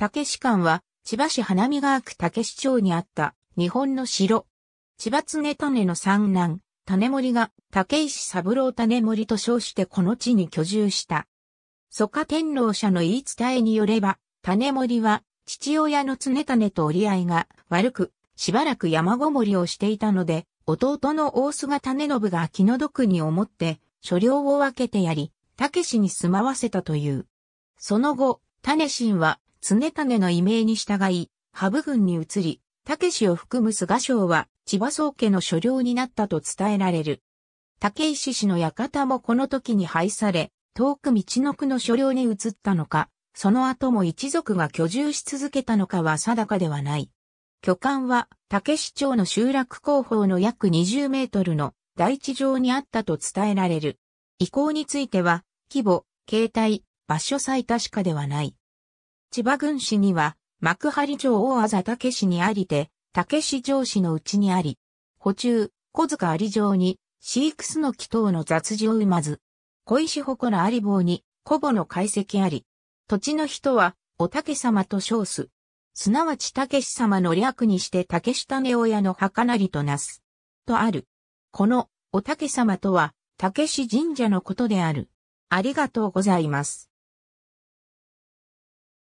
竹士館は、千葉市花見川区竹市町にあった、日本の城。千葉常胤の三男、種森が、竹石三郎種森と称してこの地に居住した。蘇家天皇社の言い伝えによれば、種森は、父親の常胤と折り合いが悪く、しばらく山ごもりをしていたので、弟の大菅種信が気の毒に思って、所領を分けてやり、竹氏に住まわせたという。その後、種心は常種の異名に従い、羽生軍に移り、武氏を含む菅省は千葉宗家の所領になったと伝えられる。武石氏の館もこの時に廃され、遠く道の区の所領に移ったのか、その後も一族が居住し続けたのかは定かではない。巨漢は武市町の集落後方の約20メートルの大地上にあったと伝えられる。遺構については、規模、形態、場所さえ確かではない。千葉郡市には、幕張城大字ざ武市にありて、武市城市のうちにあり、補中、小塚有城に、飼育すの木等の雑事を馬ず、小石祠あり棒に、古母の解析あり、土地の人は、お竹様と称す。すなわち武様の略にして武種親の墓なりとなす。とある。この、お竹様とは、武神社のことである。ありがとうございます。